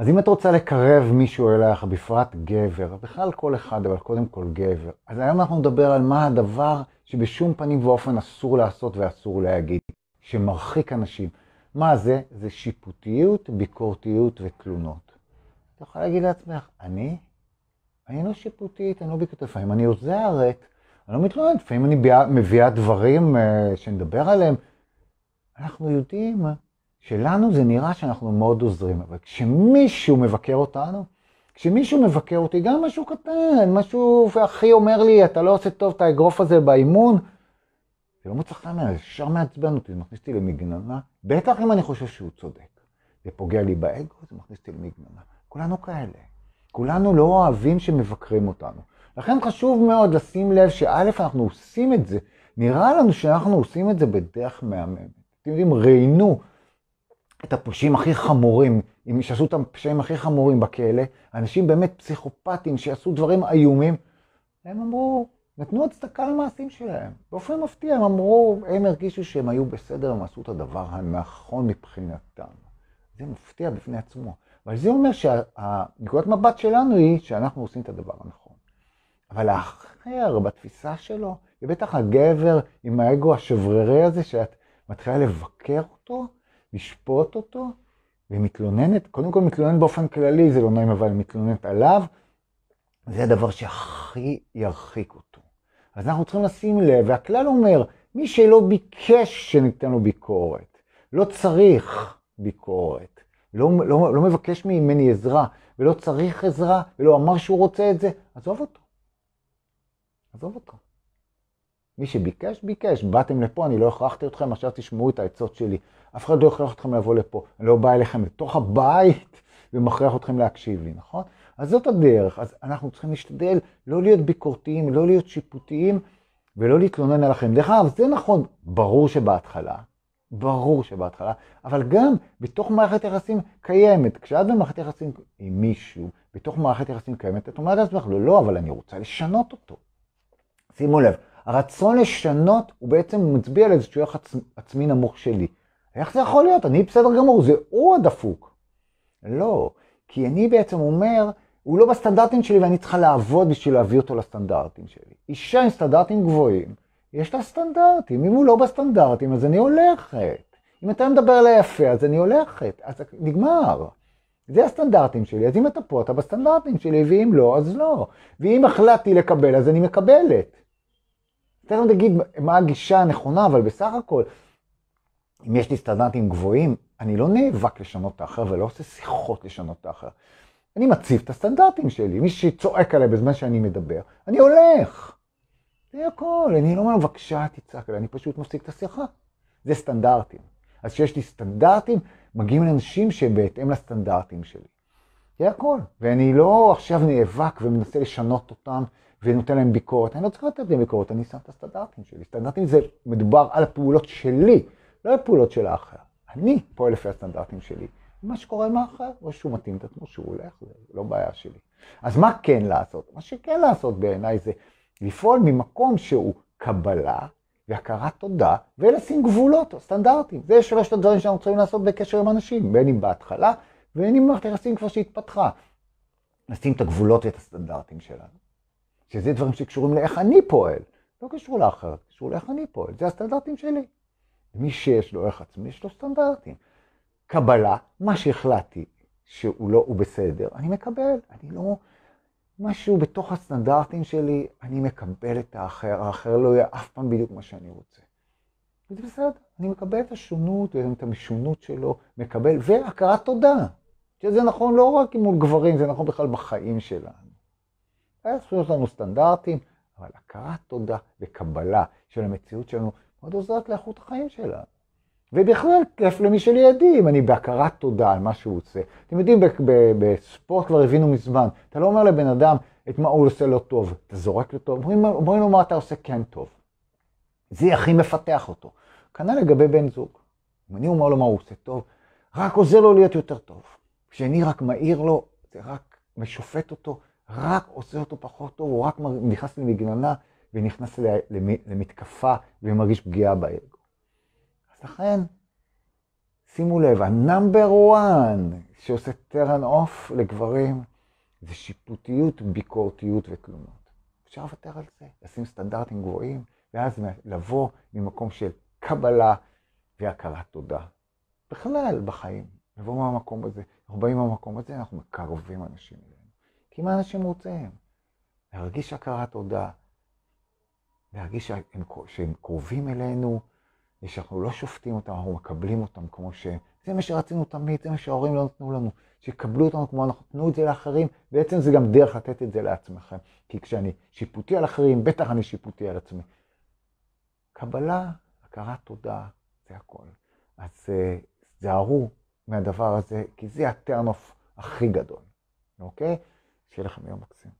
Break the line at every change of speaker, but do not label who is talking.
אז אם את רוצה לקרב מישהו אליך, בפרט גבר, בכלל כל אחד, אבל קודם כל גבר, אז היום אנחנו נדבר על מה הדבר שבשום פנים ואופן אסור לעשות ואסור להגיד, שמרחיק אנשים. מה זה? זה שיפוטיות, ביקורתיות ותלונות. אתה יכול להגיד לעצמך, אני? אני לא שיפוטית, אני לא ביקורתית, לפעמים אני עוזרת, אני לא מתלוננת, לפעמים אני מביאה דברים אה, שנדבר עליהם. אנחנו יודעים שלנו זה נראה שאנחנו מאוד עוזרים, אבל כשמישהו מבקר אותנו, כשמישהו מבקר אותי, גם משהו קטן, משהו, ואחי אומר לי, אתה לא עושה טוב את האגרוף הזה באימון, זה לא מוצא חן זה ישר מעצבן אותי, זה מכניס אותי למגננה, בטח אם אני חושב שהוא צודק. זה פוגע לי באגו, זה מכניס אותי למגננה. כולנו כאלה. כולנו לא אוהבים שמבקרים אותנו. לכן חשוב מאוד לשים לב שא', אנחנו עושים את זה. נראה לנו שאנחנו עושים את זה בדרך מהממת. אתם יודעים, ראיינו את הפושעים הכי חמורים, שעשו את הפשעים הכי חמורים בכלא, אנשים באמת פסיכופטים שעשו דברים איומים, הם אמרו, נתנו הצדקה למעשים שלהם. באופן מפתיע הם אמרו, הם הרגישו שהם היו בסדר, הם עשו את הדבר הנכון מבחינתם. זה מפתיע בפני עצמו. אבל זה אומר שהנקודת מבט שלנו היא שאנחנו עושים את הדבר הנכון. אבל האחר, בתפיסה שלו, ובטח הגבר עם האגו השברירי הזה, שאת מתחילה לבקר אותו, לשפוט אותו, ומתלוננת, קודם כל מתלוננת באופן כללי, זה לא נעים, אבל מתלוננת עליו, זה הדבר שהכי ירחיק אותו. אז אנחנו צריכים לשים לב, והכלל אומר, מי שלא ביקש שניתן לו ביקורת, לא צריך ביקורת, לא, לא, לא מבקש ממני עזרה, ולא צריך עזרה, ולא אמר שהוא רוצה את זה, עזוב אותו. עזוב אותו. מי שביקש, ביקש. באתם לפה, אני לא הכרחתי אתכם, עכשיו תשמעו את העצות שלי. אף אחד לא יכריח אתכם לבוא לפה. אני לא בא אליכם לתוך הבית ומכריח אתכם להקשיב לי, נכון? אז זאת הדרך. אז אנחנו צריכים להשתדל לא להיות ביקורתיים, לא להיות שיפוטיים ולא להתלונן על אחרים. דרך אגב, זה נכון, ברור שבהתחלה, ברור שבהתחלה, אבל גם בתוך מערכת יחסים קיימת. כשאת במערכת יחסים עם מישהו, בתוך מערכת יחסים קיימת, את אומרת לעצמך, לא, לא, אבל אני רוצה לשנות אותו. שימו לב, הרצון לשנות הוא בעצם מצביע על איזשהו יחס עצמי נמוך שלי. איך זה יכול להיות? אני בסדר גמור, זה הוא הדפוק. לא, כי אני בעצם אומר, הוא לא בסטנדרטים שלי ואני צריכה לעבוד בשביל להביא אותו לסטנדרטים שלי. אישה עם סטנדרטים גבוהים, יש לה סטנדרטים. אם הוא לא בסטנדרטים, אז אני הולכת. אם אתה מדבר אליה יפה, אז אני הולכת. אז נגמר. זה הסטנדרטים שלי, אז אם אתה פה, אתה בסטנדרטים שלי, ואם לא, אז לא. ואם החלטתי לקבל, אז אני מקבלת. תכף נגיד מה הגישה הנכונה, אבל בסך הכל, אם יש לי סטנדרטים גבוהים, אני לא נאבק לשנות את האחר ולא עושה שיחות לשנות את האחר. אני מציב את הסטנדרטים שלי. מי שצועק עליי בזמן שאני מדבר, אני הולך. זה הכל, אני לא אומר, בבקשה, תצעק עליי, אני פשוט מפסיק את השיחה. זה סטנדרטים. אז כשיש לי סטנדרטים, מגיעים לאנשים שהם בהתאם לסטנדרטים שלי. זה הכל. ואני לא עכשיו נאבק ומנסה לשנות אותם ונותן להם ביקורת. אני לא צריך לתת להם ביקורת, אני שם את הסטנדרטים שלי. סטנדרטים זה מדובר על הפעולות שלי. לא הפעולות של האחר. אני פועל לפי הסטנדרטים שלי. מה שקורה עם האחר, או שהוא מתאים את עצמו, שהוא הולך, זה לא בעיה שלי. אז מה כן לעשות? מה שכן לעשות בעיניי זה לפעול ממקום שהוא קבלה והכרת תודה, ולשים גבולות או סטנדרטים. זה שלושת הדברים שאנחנו צריכים לעשות בקשר עם אנשים, בין אם בהתחלה, ובין אם מערכת יחסים כבר שהתפתחה. לשים את הגבולות ואת הסטנדרטים שלנו. שזה דברים שקשורים לאיך אני פועל, לא קשור לאחר, קשור לאיך אני פועל, זה הסטנדרטים שלי. מי שיש לו ערך עצמי, יש לו סטנדרטים. קבלה, מה שהחלטתי שהוא לא, הוא בסדר, אני מקבל. אני לא... משהו בתוך הסטנדרטים שלי, אני מקבל את האחר, האחר לא יהיה אף פעם בדיוק מה שאני רוצה. וזה בסדר, אני מקבל את השונות, את המשונות שלו, מקבל, והכרת תודה. שזה נכון לא רק מול גברים, זה נכון בכלל בחיים שלנו. אז יש לנו סטנדרטים, אבל הכרת תודה וקבלה של המציאות שלנו, מאוד עוזרת לאיכות החיים שלה. ובכלל, כיף למי שלידי, אם אני בהכרת תודה על מה שהוא עושה. אתם יודעים, בספורט כבר הבינו מזמן, אתה לא אומר לבן אדם את מה הוא עושה לא טוב, אתה זורק אותו, אומרים, אומרים לו מה אתה עושה כן טוב. זה הכי מפתח אותו. כנ"ל לגבי בן זוג. אם אני אומר לו מה הוא עושה טוב, רק עוזר לו להיות יותר טוב. כשאני רק מעיר לו, זה רק משופט אותו, רק עושה אותו פחות טוב, הוא רק נכנס למגננה, ונכנס למתקפה ומרגיש פגיעה באגו. אז לכן, שימו לב, הנאמבר 1 שעושה טרן אוף לגברים זה שיפוטיות, ביקורתיות ותלונות. אפשר לוותר על זה, לשים סטנדרטים גבוהים, ואז לבוא ממקום של קבלה והכרת תודה. בכלל בחיים, לבוא מהמקום הזה. אנחנו באים מהמקום הזה, אנחנו מקרבים אנשים אלינו. כי מה אנשים רוצים? להרגיש הכרת תודה, להרגיש שהם, שהם קרובים אלינו, שאנחנו לא שופטים אותם, אנחנו מקבלים אותם כמו ש... זה מה שרצינו תמיד, זה מה שההורים לא נתנו לנו, שיקבלו אותנו כמו אנחנו, תנו את זה לאחרים, בעצם זה גם דרך לתת את זה לעצמכם. כי כשאני שיפוטי על אחרים, בטח אני שיפוטי על עצמי. קבלה, הכרת תודה, זה הכל. אז אה, זהרו מהדבר הזה, כי זה הטרנוף הכי גדול, אוקיי? שיהיה לכם יום מקסים.